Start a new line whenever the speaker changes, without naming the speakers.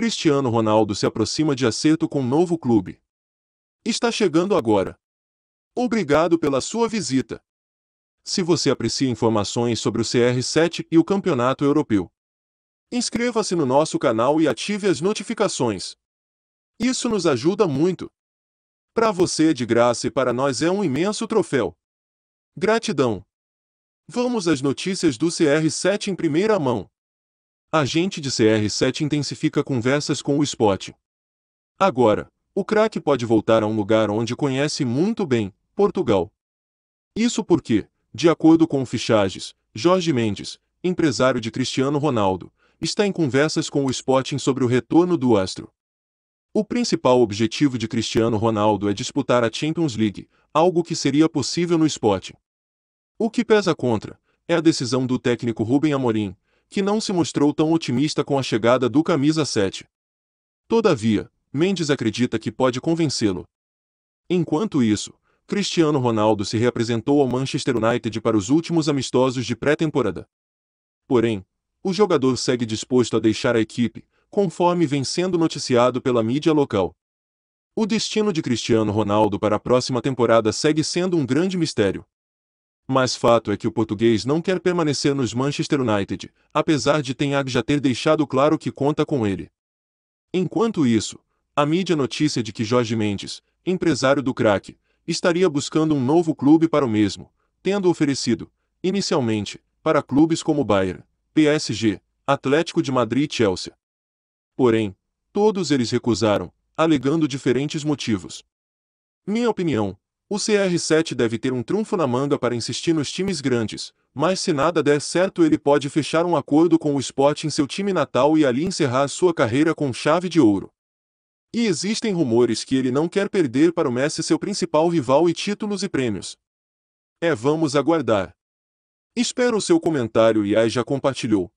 Cristiano Ronaldo se aproxima de acerto com um novo clube. Está chegando agora. Obrigado pela sua visita. Se você aprecia informações sobre o CR7 e o Campeonato Europeu, inscreva-se no nosso canal e ative as notificações. Isso nos ajuda muito. Para você é de graça e para nós é um imenso troféu. Gratidão. Vamos às notícias do CR7 em primeira mão. Agente de CR7 intensifica conversas com o Spot. Agora, o craque pode voltar a um lugar onde conhece muito bem, Portugal. Isso porque, de acordo com Fichages, Jorge Mendes, empresário de Cristiano Ronaldo, está em conversas com o Sporting sobre o retorno do astro. O principal objetivo de Cristiano Ronaldo é disputar a Champions League, algo que seria possível no Sporting. O que pesa contra é a decisão do técnico Rubem Amorim, que não se mostrou tão otimista com a chegada do camisa 7. Todavia, Mendes acredita que pode convencê-lo. Enquanto isso, Cristiano Ronaldo se reapresentou ao Manchester United para os últimos amistosos de pré-temporada. Porém, o jogador segue disposto a deixar a equipe, conforme vem sendo noticiado pela mídia local. O destino de Cristiano Ronaldo para a próxima temporada segue sendo um grande mistério mas fato é que o português não quer permanecer nos Manchester United, apesar de Ten Hag já ter deixado claro que conta com ele. Enquanto isso, a mídia notícia de que Jorge Mendes, empresário do craque, estaria buscando um novo clube para o mesmo, tendo oferecido, inicialmente, para clubes como Bayern, PSG, Atlético de Madrid e Chelsea. Porém, todos eles recusaram, alegando diferentes motivos. Minha opinião o CR7 deve ter um trunfo na manga para insistir nos times grandes, mas se nada der certo ele pode fechar um acordo com o Sport em seu time natal e ali encerrar sua carreira com chave de ouro. E existem rumores que ele não quer perder para o Messi seu principal rival e títulos e prêmios. É vamos aguardar. Espero o seu comentário e aí já compartilhou.